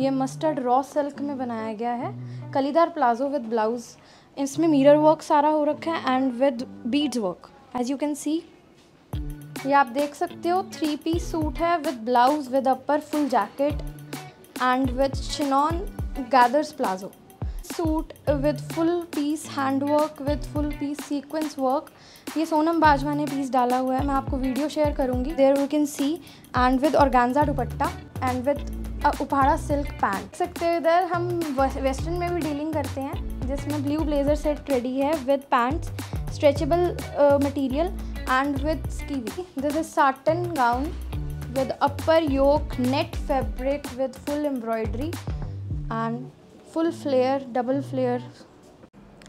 ये mustard raw silk में बनाया गया है कलीदार प्लाजो विद ब्लाउज इसमें मिरर वर्क सारा हो रखा है and with beads work as you can see ये आप देख सकते हो थ्री पीस सूट है with blouse with upper full jacket and with chiffon gathers palazzo suit with full piece hand work with full piece sequence work ये सोनम बाजवा ने piece डाला हुआ है मैं आपको वीडियो शेयर करूँगी there you can see and with organza dupatta and with Uppada silk pant सकते हो इधर हम वेस्टर्न में भी डीलिंग करते हैं जिसमें ब्लू ब्लेजर सेट रेडी है with pants stretchable material and with skivvy this is satin gown with upper yoke net fabric with full embroidery and full flare double flare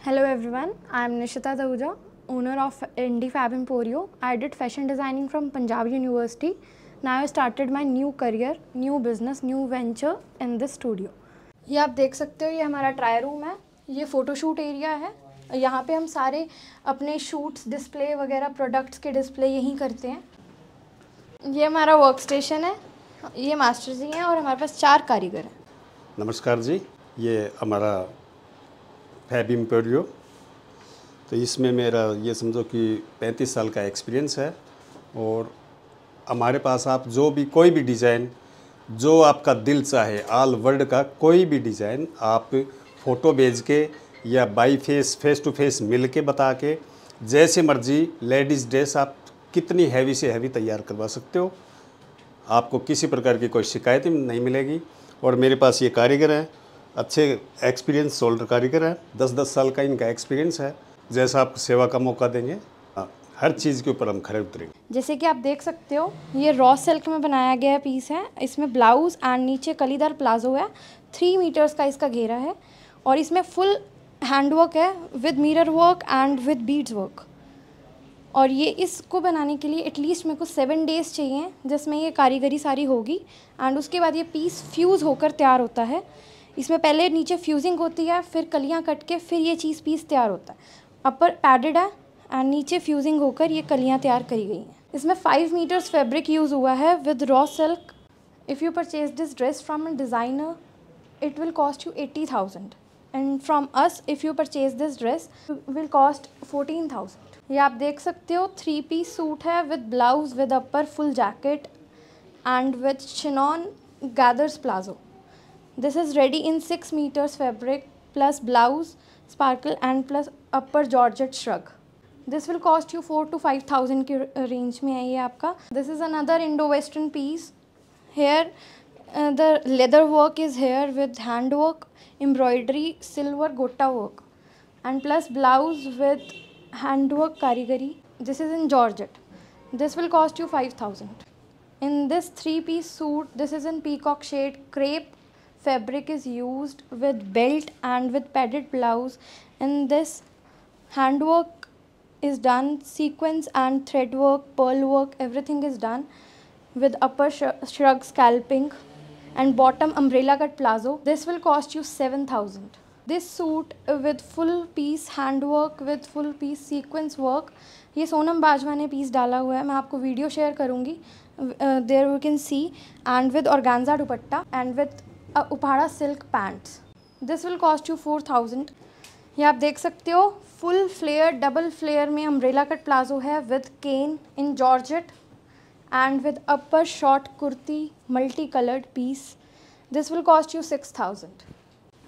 hello everyone I am Nishita Dahuja owner of Indie Fab Emporio I did fashion designing from Punjab university now I started my new career new business new venture in this studio ये आप देख सकते हो ये हमारा try room है ये photoshoot area है यहाँ पे हम सारे अपने शूट्स डिस्प्ले वगैरह प्रोडक्ट्स के डिस्प्ले यहीं करते हैं ये हमारा वर्क स्टेशन है ये मास्टर जी हैं और हमारे पास चार कारीगर हैं नमस्कार जी ये हमारा फैब इम्पोरियो तो इसमें मेरा ये समझो कि पैंतीस साल का एक्सपीरियंस है और हमारे पास आप जो भी कोई भी डिज़ाइन जो आपका दिल चाहे ऑल वर्ल्ड का कोई भी डिज़ाइन आप फ़ोटो भेज के या by face face to face मिल के बता के जैसे मर्जी लेडीज़ ड्रेस आप कितनी हैवी से हैवी तैयार करवा सकते हो आपको किसी प्रकार की कोई शिकायत नहीं मिलेगी और मेरे पास ये कारीगर हैं अच्छे एक्सपीरियंस सोल्डर कारीगर हैं दस दस साल का इनका एक्सपीरियंस है जैसा आप सेवा का मौका देंगे हर चीज़ के ऊपर हम खड़े उतरेंगे जैसे कि आप देख सकते हो ये रॉ सिल्क में बनाया गया पीस है इसमें ब्लाउज़ एंड नीचे कलीदार प्लाजो है थ्री मीटर्स का इसका घेरा है और इसमें फुल हैंड वर्क है with mirror work and with beads work और ये इसको बनाने के लिए एटलीस्ट मेरे को सेवन डेज़ चाहिए जिसमें ये कारीगरी सारी होगी एंड उसके बाद ये पीस फ्यूज़ होकर तैयार होता है इसमें पहले नीचे फ्यूजिंग होती है फिर कलियाँ कट के फिर ये चीज़ पीस तैयार होता है अपर पैडेड है एंड नीचे फ्यूजिंग होकर ये कलियाँ तैयार करी गई हैं इसमें फाइव मीटर्स फैब्रिक यूज़ हुआ है with raw silk if you purchase this dress from a designer it will cost you eighty thousand and from us if you purchase this dress will cost fourteen thousand ये आप देख सकते हो three piece suit है with blouse with upper full jacket and with chiffon gathers palazzo this is ready in six meters fabric plus blouse sparkle and plus upper georgette shrug this will cost you four to five thousand के range में है ये आपका this is another Indo western piece here the leather work is here with hand work embroidery silver gota work and plus blouse with hand work कारीगरी this is in georgette this will cost you 5000 uh, uh, in this three piece suit this is in peacock shade crepe fabric is used with belt and with padded blouse in this handwork is done sequence and thread work pearl work everything is done with upper shrug scalping and bottom umbrella cut plazo this will cost you 7000 this suit with full piece handwork with full piece sequence work ये सोनम बाजवा ने piece डाला हुआ है मैं आपको video share करूँगी there you can see and with organza dupatta and with Uppada silk pants this will cost you four thousand ये आप देख सकते हो फुल फ्लेयर डबल फ्लेयर में अम्ब्रेला कट प्लाजो है with can in georgette and with upper short kurti multi coloured piece this will cost you six thousand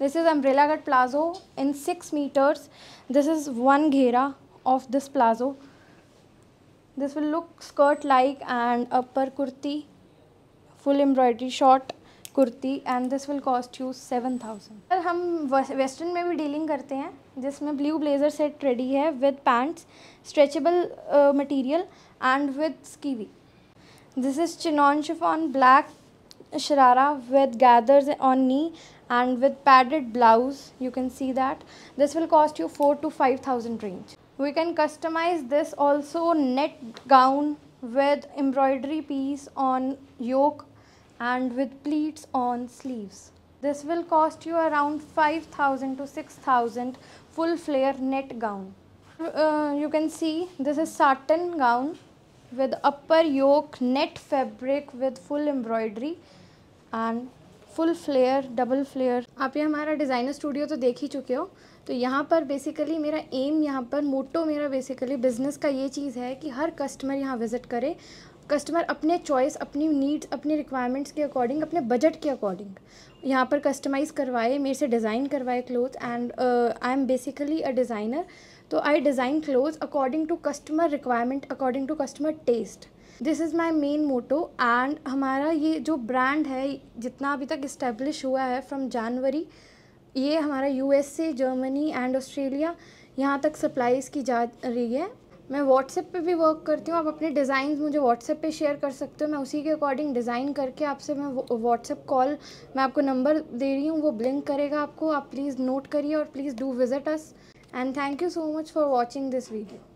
this is umbrella cut palazzo in six metres this is one घेरा of this palazzo this will look skirt like and upper kurti full embroidery short kurti and this will cost you seven thousand sir हम western में भी dealing करते हैं जिसमें blue blazer set ready है with pants stretchable material and with skivvy this is chinon chiffon black sharara with gathers on knee and with padded blouse you can see that this will cost you four to five thousand range we can customise this also net gown with embroidery piece on yoke and with pleats on sleeves. This will cost you around 5000 to 6000 full flare net gown. Uh, you can see this is satin gown with upper yoke net fabric with full embroidery and full flare, double flare. आप ये हमारा designer studio तो देख ही चुके हो तो यहाँ पर बेसिकली मेरा एम यहाँ पर मोटो मेरा बेसिकली बिज़नेस का ये चीज़ है कि हर कस्टमर यहाँ विज़िट करे कस्टमर अपने चॉइस अपनी नीड्स अपने रिक्वायरमेंट्स के अकॉर्डिंग अपने बजट के अकॉर्डिंग यहाँ पर कस्टमाइज़ करवाए मेरे से डिज़ाइन करवाए cloth and I am basically a designer तो I design cloth according to customer requirement according to customer taste this is my main motto and हमारा ये जो ब्रांड है जितना अभी तक इस्टेब्लिश हुआ है फ्रॉम जनवरी ये हमारा U S A Germany and Australia यहाँ तक सप्लाईज की जा रही है मैं व्हाट्सएप पे भी वर्क करती हूँ आप अपने डिज़ाइन मुझे व्हाट्सएप पे शेयर कर सकते हो मैं उसी के अकॉर्डिंग डिज़ाइन करके आपसे मैं व्हाट्सएप कॉल मैं आपको नंबर दे रही हूँ वो ब्लिंक करेगा आपको आप प्लीज़ नोट करिए और please do visit us and thank you so much for watching this video